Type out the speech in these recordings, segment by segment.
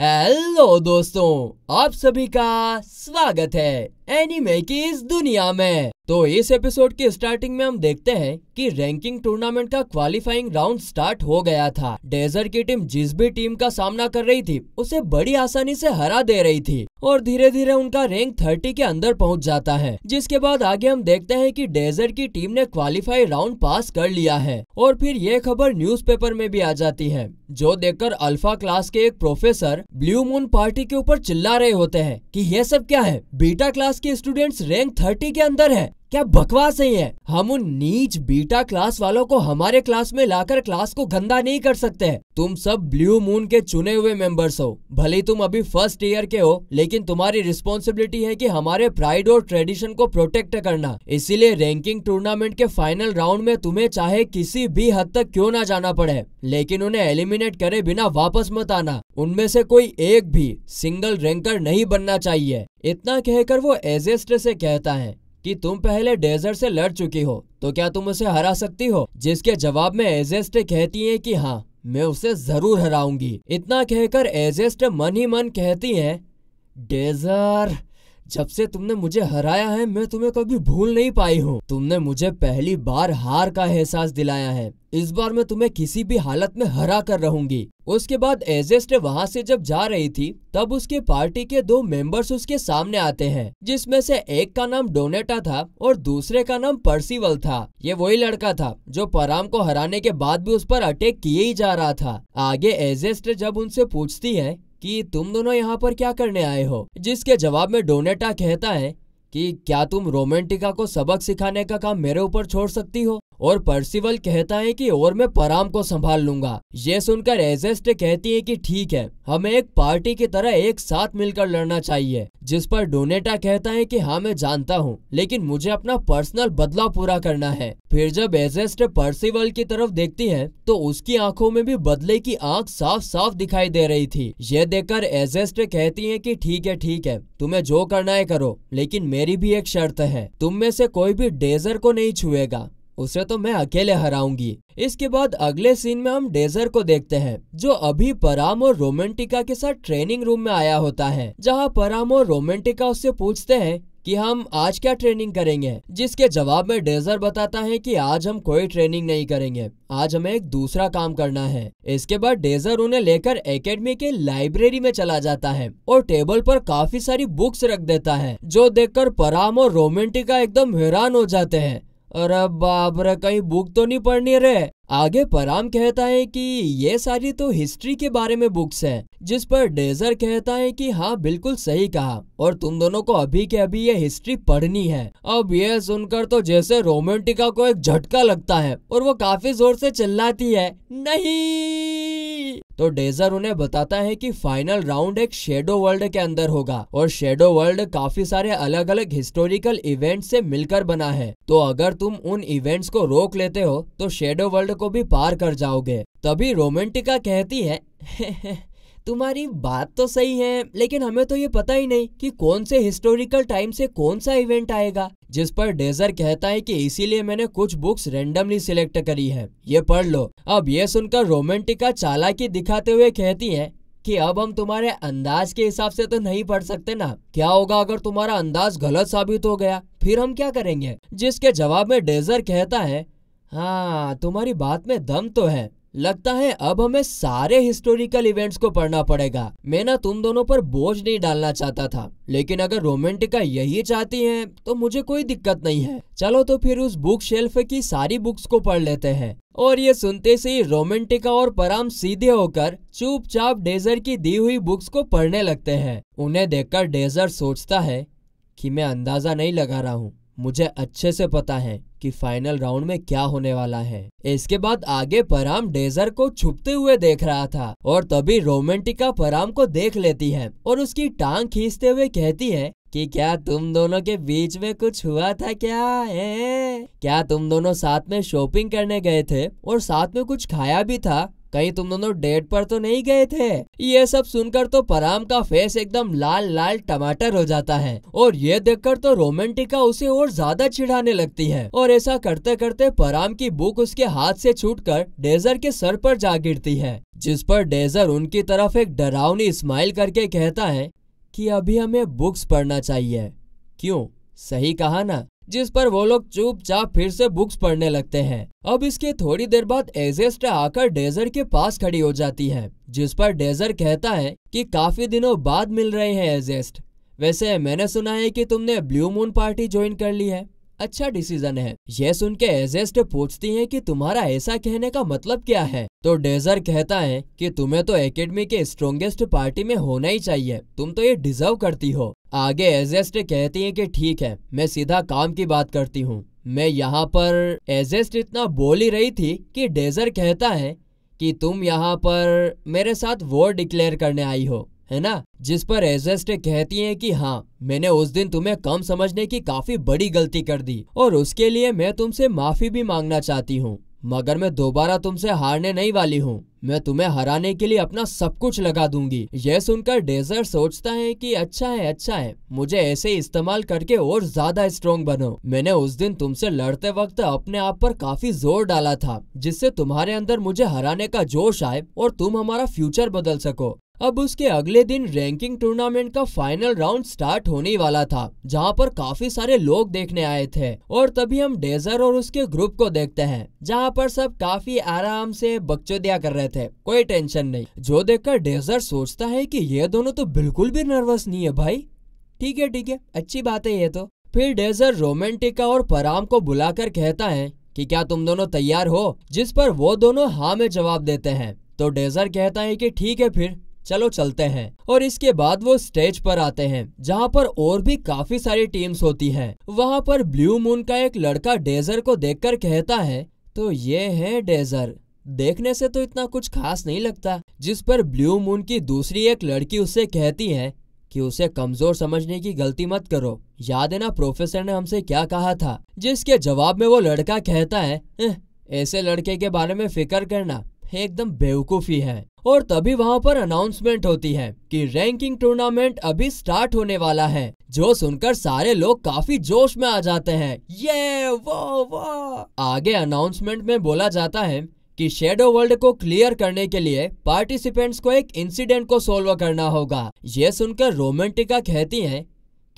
hello दोस्तों आप सभी का स्वागत है एनिमे की इस दुनिया में तो इस एपिसोड के स्टार्टिंग में हम देखते हैं कि रैंकिंग टूर्नामेंट का क्वालिफाइंग राउंड स्टार्ट हो गया था डेजर्ट की टीम जिस भी टीम का सामना कर रही थी उसे बड़ी आसानी से हरा दे रही थी और धीरे धीरे उनका रैंक 30 के अंदर पहुंच जाता है जिसके बाद आगे हम देखते हैं कि डेजर्ट की टीम ने क्वालिफाई राउंड पास कर लिया है और फिर ये खबर न्यूज़पेपर में भी आ जाती है जो देखकर अल्फा क्लास के एक प्रोफेसर ब्लू मून पार्टी के ऊपर चिल्ला रहे होते हैं कि यह सब क्या है बीटा क्लास के स्टूडेंट्स रैंक 30 के अंदर है क्या बकवास है ये हम उन नीच बीटा क्लास वालों को हमारे क्लास में लाकर क्लास को गंदा नहीं कर सकते तुम सब ब्लू मून के चुने हुए मेंबर्स हो भले तुम अभी फर्स्ट ईयर के हो लेकिन तुम्हारी रिस्पॉन्सिबिलिटी है कि हमारे प्राइड और ट्रेडिशन को प्रोटेक्ट करना इसीलिए रैंकिंग टूर्नामेंट के फाइनल राउंड में तुम्हें चाहे किसी भी हद तक क्यों ना जाना पड़े लेकिन उन्हें एलिमिनेट करे बिना वापस मत आना उनमें से कोई एक भी सिंगल रैंकर नहीं बनना चाहिए इतना कहकर वो एजेस्ट से कहता है कि तुम पहले डेजर्ट से लड़ चुकी हो तो क्या तुम उसे हरा सकती हो जिसके जवाब में एजेस्ट कहती है कि हाँ मैं उसे जरूर हराऊंगी इतना कहकर एजेस्ट मन ही मन कहती है डेजर जब से तुमने मुझे हराया है मैं तुम्हें कभी भूल नहीं पाई हूँ तुमने मुझे पहली बार हार का एहसास दिलाया है इस बार मैं तुम्हें किसी भी हालत में हरा कर रहूंगी उसके बाद एजेस्ट वहाँ से जब जा रही थी तब उसके पार्टी के दो मेंबर्स उसके सामने आते हैं जिसमें से एक का नाम डोनेटा था और दूसरे का नाम पर्सीवल था ये वही लड़का था जो पराम को हराने के बाद भी उस पर अटैक किए ही जा रहा था आगे एजेस्ट जब उनसे पूछती है कि तुम दोनों यहाँ पर क्या करने आए हो जिसके जवाब में डोनेटा कहता है कि क्या तुम रोमेंटिका को सबक सिखाने का काम मेरे ऊपर छोड़ सकती हो और पर्सिवल कहता है कि और मैं पराम को संभाल लूंगा ये सुनकर एजेस्ट कहती है कि ठीक है हमें एक पार्टी की तरह एक साथ मिलकर लड़ना चाहिए जिस पर डोनेटा कहता है कि हाँ मैं जानता हूँ लेकिन मुझे अपना पर्सनल बदलाव पूरा करना है फिर जब एजेस्ट पर्सिवल की तरफ देखती है तो उसकी आंखों में भी बदले की आंख साफ साफ दिखाई दे रही थी यह देखकर एजेस्ट कहती है कि ठीक है ठीक है तुम्हें जो करना है करो लेकिन मेरी भी एक शर्त है तुम में से कोई भी डेजर को नहीं छुएगा उसे तो मैं अकेले हराऊंगी इसके बाद अगले सीन में हम डेजर को देखते हैं जो अभी पराम और रोमेंटिका के साथ ट्रेनिंग रूम में आया होता है जहाँ पराम और रोमेंटिका उससे पूछते हैं कि हम आज क्या ट्रेनिंग करेंगे जिसके जवाब में डेजर बताता है कि आज हम कोई ट्रेनिंग नहीं करेंगे आज हमें एक दूसरा काम करना है इसके बाद डेजर उन्हें लेकर एकेडमी के लाइब्रेरी में चला जाता है और टेबल पर काफी सारी बुक्स रख देता है जो देखकर पराम और रोमेंटिका एकदम हैरान हो जाते हैं अरे बाप रे कहीं बुक तो नहीं पढ़नी रे आगे पराम कहता है कि ये सारी तो हिस्ट्री के बारे में बुक्स हैं जिस पर डेजर कहता है कि हाँ बिल्कुल सही कहा और तुम दोनों को अभी के अभी ये हिस्ट्री पढ़नी है अब ये सुनकर तो जैसे रोमांटिका को एक झटका लगता है और वो काफी जोर से चिल्लाती है नहीं तो डेजर उन्हें बताता है कि फाइनल राउंड एक शेडो वर्ल्ड के अंदर होगा और शेडो वर्ल्ड काफी सारे अलग अलग हिस्टोरिकल इवेंट से मिलकर बना है तो अगर तुम उन इवेंट्स को रोक लेते हो तो शेडो वर्ल्ड को भी पार कर जाओगे तभी रोमेंटिका कहती है तुम्हारी बात तो सही है लेकिन हमें तो ये पता ही नहीं कि कौन से हिस्टोरिकल टाइम से कौन सा इवेंट आएगा जिस पर डेजर कहता है कि इसीलिए मैंने कुछ बुक्स रेंडमली सिलेक्ट करी है ये पढ़ लो अब ये सुनकर रोमेंटिका चालाकी दिखाते हुए कहती है कि अब हम तुम्हारे अंदाज के हिसाब से तो नहीं पढ़ सकते ना क्या होगा अगर तुम्हारा अंदाज गलत साबित हो गया फिर हम क्या करेंगे जिसके जवाब में डेजर कहता है हाँ तुम्हारी बात में दम तो है लगता है अब हमें सारे हिस्टोरिकल इवेंट्स को पढ़ना पड़ेगा मैं ना तुम दोनों पर बोझ नहीं डालना चाहता था लेकिन अगर रोमेंटिका यही चाहती हैं तो मुझे कोई दिक्कत नहीं है चलो तो फिर उस बुक शेल्फ की सारी बुक्स को पढ़ लेते हैं और ये सुनते से ही रोमेंटिका और पराम सीधे होकर चुपचाप डेजर की दी हुई बुक्स को पढ़ने लगते हैं उन्हें देखकर डेजर सोचता है कि मैं अंदाजा नहीं लगा रहा हूँ मुझे अच्छे से पता है कि फाइनल राउंड में क्या होने वाला है इसके बाद आगे पराम डेजर को छुपते हुए देख रहा था और तभी रोमेंटिका पराम को देख लेती है और उसकी टांग खींचते हुए कहती है कि क्या तुम दोनों के बीच में कुछ हुआ था क्या है क्या तुम दोनों साथ में शॉपिंग करने गए थे और साथ में कुछ खाया भी था कहीं तुम दोनों डेट पर तो नहीं गए थे ये सब सुनकर तो पराम का फेस एकदम लाल लाल टमाटर हो जाता है और ये देखकर तो रोमांटिका उसे और ज्यादा चिढ़ाने लगती है और ऐसा करते करते पराम की बुक उसके हाथ से छूटकर डेजर के सर पर जा गिरती है जिस पर डेजर उनकी तरफ एक डरावनी स्माइल करके कहता है कि अभी हमें बुक्स पढ़ना चाहिए क्यों सही कहा ना जिस पर वो लोग चुपचाप फिर से बुक्स पढ़ने लगते हैं अब इसके थोड़ी देर बाद एजेस्ट आकर डेजर के पास खड़ी हो जाती है जिस पर डेजर कहता है कि काफी दिनों बाद मिल रहे हैं एजेस्ट वैसे मैंने सुना है कि तुमने ब्लू मून पार्टी ज्वाइन कर ली है अच्छा डिसीजन है ये सुन के एजेस्ट पूछती है कि तुम्हारा ऐसा कहने का मतलब क्या है तो डेजर कहता है कि तुम्हें तो एकेडमी के स्ट्रोंगेस्ट पार्टी में होना ही चाहिए तुम तो ये डिजर्व करती हो आगे एजेस्ट कहती है कि ठीक है मैं सीधा काम की बात करती हूँ मैं यहाँ पर एजेस्ट इतना बोल ही रही थी कि डेजर कहता है कि तुम यहाँ पर मेरे साथ वॉर डिक्लेयर करने आई हो है ना जिस पर एजेस्ट कहती है कि हाँ मैंने उस दिन तुम्हें कम समझने की काफी बड़ी गलती कर दी और उसके लिए मैं तुमसे माफी भी मांगना चाहती हूँ मगर मैं दोबारा तुमसे हारने नहीं वाली हूँ मैं तुम्हें हराने के लिए अपना सब कुछ लगा दूंगी यह सुनकर डेजर सोचता है कि अच्छा है अच्छा है मुझे ऐसे इस्तेमाल करके और ज्यादा स्ट्रोंग बनो मैंने उस दिन तुमसे लड़ते वक्त अपने आप पर काफी जोर डाला था जिससे तुम्हारे अंदर मुझे हराने का जोश आए और तुम हमारा फ्यूचर बदल सको अब उसके अगले दिन रैंकिंग टूर्नामेंट का फाइनल राउंड स्टार्ट होने वाला था जहां पर काफी सारे लोग देखने आए थे और तभी हम डेजर और उसके ग्रुप को देखते हैं जहां पर सब काफी आराम से बकचोदिया कर रहे थे कोई टेंशन नहीं जो देखकर डेजर सोचता है कि ये दोनों तो बिल्कुल भी नर्वस नहीं है भाई ठीक है ठीक है अच्छी बात है ये तो फिर डेजर रोमेंटिका और पराम को बुलाकर कहता है कि क्या तुम दोनों तैयार हो जिस पर वो दोनों हाँ में जवाब देते हैं तो डेजर कहता है कि ठीक है फिर चलो चलते हैं और इसके बाद वो स्टेज पर आते हैं जहाँ पर और भी काफी सारी टीम्स होती है वहाँ पर ब्लू मून का एक लड़का डेजर को देखकर कहता है तो ये है डेजर देखने से तो इतना कुछ खास नहीं लगता जिस पर ब्लू मून की दूसरी एक लड़की उससे कहती है कि उसे कमजोर समझने की गलती मत करो याद है ना प्रोफेसर ने हमसे क्या कहा था जिसके जवाब में वो लड़का कहता है ऐसे लड़के के बारे में फिक्र करना एकदम बेवकूफ़ी है और तभी वहाँ पर अनाउंसमेंट होती है कि रैंकिंग टूर्नामेंट अभी स्टार्ट होने वाला है जो सुनकर सारे लोग काफी जोश में आ जाते हैं ये वो वो आगे अनाउंसमेंट में बोला जाता है कि शेडो वर्ल्ड को क्लियर करने के लिए पार्टिसिपेंट्स को एक इंसिडेंट को सोल्व करना होगा ये सुनकर रोमेंटिका कहती है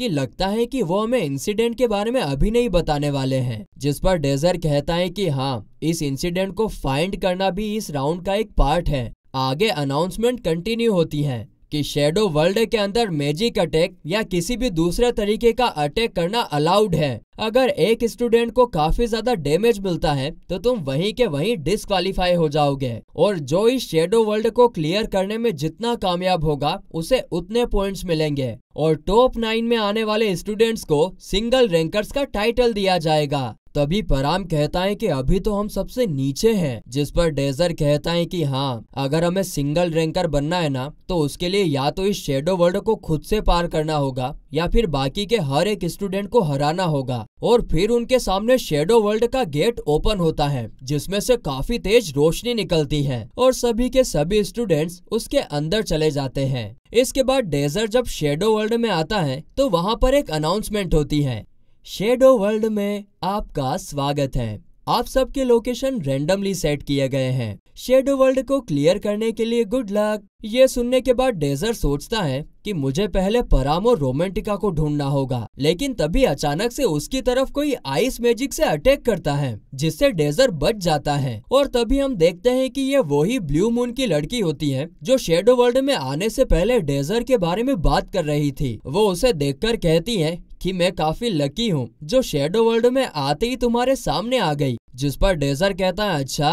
कि लगता है कि वो हमें इंसिडेंट के बारे में अभी नहीं बताने वाले हैं जिस पर डेजर कहता है कि हाँ इस इंसिडेंट को फाइंड करना भी इस राउंड का एक पार्ट है आगे अनाउंसमेंट कंटिन्यू होती है कि शेडो वर्ल्ड के अंदर मैजिक अटैक या किसी भी दूसरे तरीके का अटैक करना अलाउड है अगर एक स्टूडेंट को काफी ज्यादा डैमेज मिलता है तो तुम वहीं के वहीं डिस्कालीफाई हो जाओगे और जो इस शेडो वर्ल्ड को क्लियर करने में जितना कामयाब होगा उसे उतने पॉइंट्स मिलेंगे और टॉप नाइन में आने वाले स्टूडेंट्स को सिंगल रैंकर्स का टाइटल दिया जाएगा तभी पराम कहता है कि अभी तो हम सबसे नीचे हैं जिस पर डेजर कहता है कि हाँ अगर हमें सिंगल रैंकर बनना है ना तो उसके लिए या तो इस शेडो वर्ल्ड को खुद से पार करना होगा या फिर बाकी के हर एक स्टूडेंट को हराना होगा और फिर उनके सामने शेडो वर्ल्ड का गेट ओपन होता है जिसमें से काफी तेज रोशनी निकलती है और सभी के सभी स्टूडेंट्स उसके अंदर चले जाते हैं इसके बाद डेजर जब शेडो वर्ल्ड में आता है तो वहाँ पर एक अनाउंसमेंट होती है शेडो वर्ल्ड में आपका स्वागत है आप सबके लोकेशन रेंडमली सेट किए गए हैं शेडो वर्ल्ड को क्लियर करने के लिए गुड लक ये सुनने के बाद डेजर सोचता है कि मुझे पहले परामो रोमेंटिका को ढूंढना होगा लेकिन तभी अचानक से उसकी तरफ कोई आइस मैजिक से अटैक करता है जिससे डेजर बच जाता है और तभी हम देखते हैं कि ये वही ब्लू मून की लड़की होती है जो शेडो वर्ल्ड में आने से पहले डेजर के बारे में बात कर रही थी वो उसे देख कहती है कि मैं काफी लकी हूँ जो शेडो वर्ल्ड में आते ही तुम्हारे सामने आ गई जिस पर डेजर कहता है अच्छा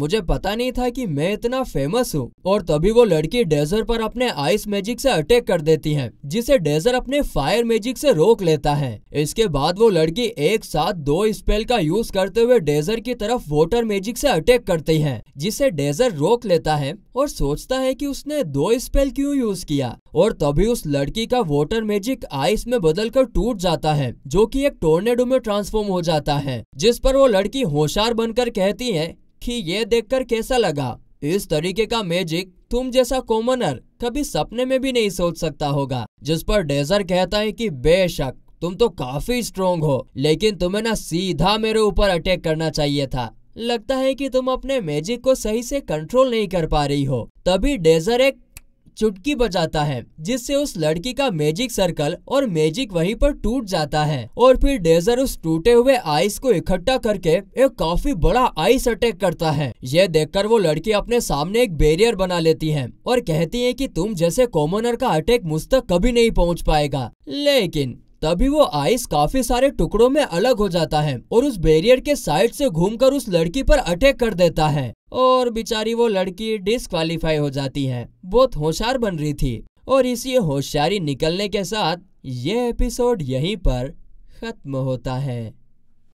मुझे पता नहीं था कि मैं इतना फेमस हूँ और तभी वो लड़की डेजर पर अपने आइस मैजिक से अटैक कर देती है जिसे डेजर अपने फायर मैजिक से रोक लेता है इसके बाद वो लड़की एक साथ दो स्पेल का यूज करते हुए डेजर की तरफ वोटर मैजिक से अटैक करती है जिसे डेजर रोक लेता है और सोचता है की उसने दो स्पेल क्यूँ यूज किया और तभी उस लड़की का वाटर मैजिक आइस में बदल कर टूट जाता है जो कि एक टोर्नेडो में ट्रांसफॉर्म हो जाता है जिस पर वो लड़की होशियार बनकर कहती है कि ये देखकर कैसा लगा इस तरीके का मैजिक तुम जैसा कॉमनर कभी सपने में भी नहीं सोच सकता होगा जिस पर डेजर कहता है कि बेशक तुम तो काफी स्ट्रोंग हो लेकिन तुम्हें ना सीधा मेरे ऊपर अटैक करना चाहिए था लगता है कि तुम अपने मैजिक को सही से कंट्रोल नहीं कर पा रही हो तभी डेजर एक चुटकी बजाता है जिससे उस लड़की का मैजिक सर्कल और मैजिक वहीं पर टूट जाता है और फिर डेजर उस टूटे हुए आइस को इकट्ठा करके एक काफी बड़ा आइस अटैक करता है यह देखकर वो लड़की अपने सामने एक बैरियर बना लेती है और कहती है की तुम जैसे कॉमनर का अटैक मुझ तक कभी नहीं पहुँच पाएगा लेकिन तभी वो आइस काफी सारे टुकड़ों में अलग हो जाता है और उस बैरियर के साइड से घूमकर उस लड़की पर अटैक कर देता है और बेचारी वो लड़की डिसक्वालीफाई हो जाती है बहुत होशियार बन रही थी और इसी होशियारी निकलने के साथ ये एपिसोड यहीं पर खत्म होता है